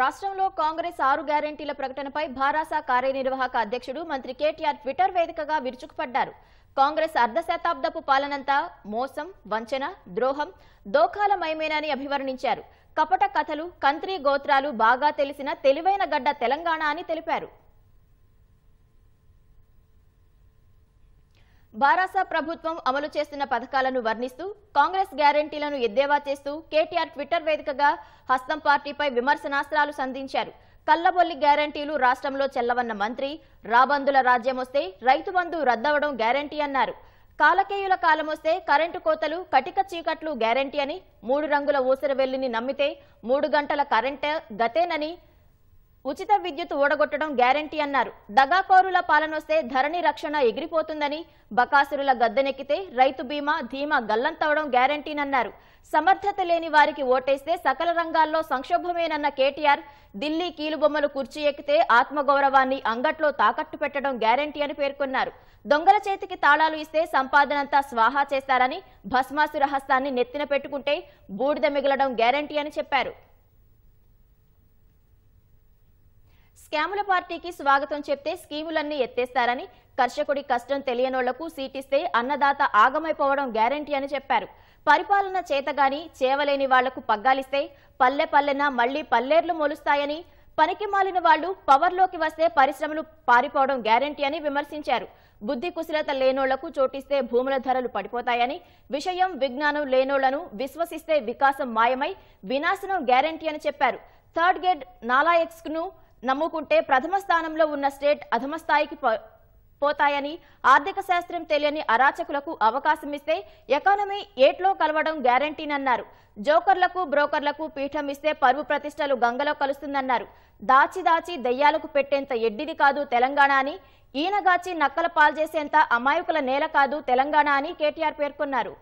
రాష్ట్రంలో కాంగ్రెస్ ఆరు గ్యారంటీల ప్రకటనపై భారాస కార్యనిర్వాహక అధ్యక్షుడు మంత్రి కేటీఆర్ ట్విట్టర్ వేదికగా విరుచుకుపడ్డారు కాంగ్రెస్ అర్ధశతాబ్దపు పాలనంతా మోసం వంచన ద్రోహం దోఖాల మయమేనని అభివర్ణించారు కపట కథలు కంత్రి గోత్రాలు బాగా తెలిసిన తెలివైన గడ్డ తెలంగాణ అని తెలిపారు బారాసా ప్రభుత్వం అమలు చేస్తున్న పథకాలను వర్ణిస్తూ కాంగ్రెస్ గ్యారంటీలను ఎద్దేవా చేస్తూ కేటీఆర్ ట్విట్టర్ వేదికగా హస్తం పార్టీపై విమర్శనాస్త్రాలు సంధించారు కల్లబొల్లి గ్యారంటీలు రాష్ట్రంలో చెల్లవన్న మంత్రి రాబందుల రాజ్యం వస్తే రైతు బంధు రద్దవడం గ్యారంటీ అన్నారు కాలకేయుల కాలమొస్తే కరెంటు కోతలు కటిక చీకట్లు గ్యారంటీ అని మూడు రంగుల ఊసరవెల్లిని నమ్మితే మూడు గంటల కరెంటు గతేనని ఉచిత విద్యుత్ ఓడగొట్టడం గ్యారంటీ అన్నారు దగాకోరుల పాలనొస్తే ధరణి రక్షణ ఎగిరిపోతుందని బకాసురుల గద్దెనెక్కితే రైతు బీమా ధీమా గల్లంతవడం గ్యారంటీనన్నారు సమర్థత లేని వారికి ఓటేస్తే సకల రంగాల్లో సంక్షోభమేనన్న కేటీఆర్ ఢిల్లీ కీలుబొమ్మలు కుర్చీ ఎక్కితే ఆత్మగౌరవాన్ని అంగట్లో తాకట్టు పెట్టడం గ్యారంటీ అని పేర్కొన్నారు దొంగల చేతికి తాళాలు ఇస్తే సంపాదనంతా స్వాహా చేస్తారని భస్మాసు రహస్యాన్ని నెత్తిన పెట్టుకుంటే బూడిద మిగలడం గ్యారంటీ అని చెప్పారు స్కాముల పార్టీకి స్వాగతం చెప్తే స్కీములన్నీ ఎత్తేస్తారని కర్షకుడి కష్టం తెలియనోళ్లకు సీటిస్తే అన్నదాత ఆగమైపోవడం గ్యారంటీ అని చెప్పారు పరిపాలన చేతగాని చేవలేని వాళ్లకు పగ్గాలిస్తే పల్లె పల్లెన మళ్లీ పల్లెర్లు మొలుస్తాయని పనికి మాలిన వాళ్లు పవర్లోకి వస్తే పరిశ్రమలు పారిపోవడం గ్యారంటీ అని విమర్శించారు బుద్ధి కుశలత లేనోళ్లకు చోటిస్తే భూముల ధరలు పడిపోతాయని విషయం విజ్ఞానం లేనోళ్లను విశ్వసిస్తే వికాసం మాయమై వినాశనం గ్యారంటీ అని చెప్పారు థర్డ్ గేడ్ నాలా ను నమ్ముకుంటే ప్రథమ స్థానంలో ఉన్న స్టేట్ అధమ స్థాయికి పోతాయని ఆర్థిక శాస్త్రం తెలియని అరాచకులకు అవకాశం ఇస్తే ఎకానమీ ఏట్లో కలవడం గ్యారంటీనన్నారు జోకర్లకు బ్రోకర్లకు పీఠం ఇస్తే పరువు ప్రతిష్టలు గంగలో కలుస్తుందన్నారు దాచి దాచి దయ్యాలకు పెట్టేంత ఎడ్డిది కాదు తెలంగాణ అని ఈనగాచి నక్కల పాల్చేసేంత అమాయకుల నేల కాదు తెలంగాణ అని కేటీఆర్ పేర్కొన్నారు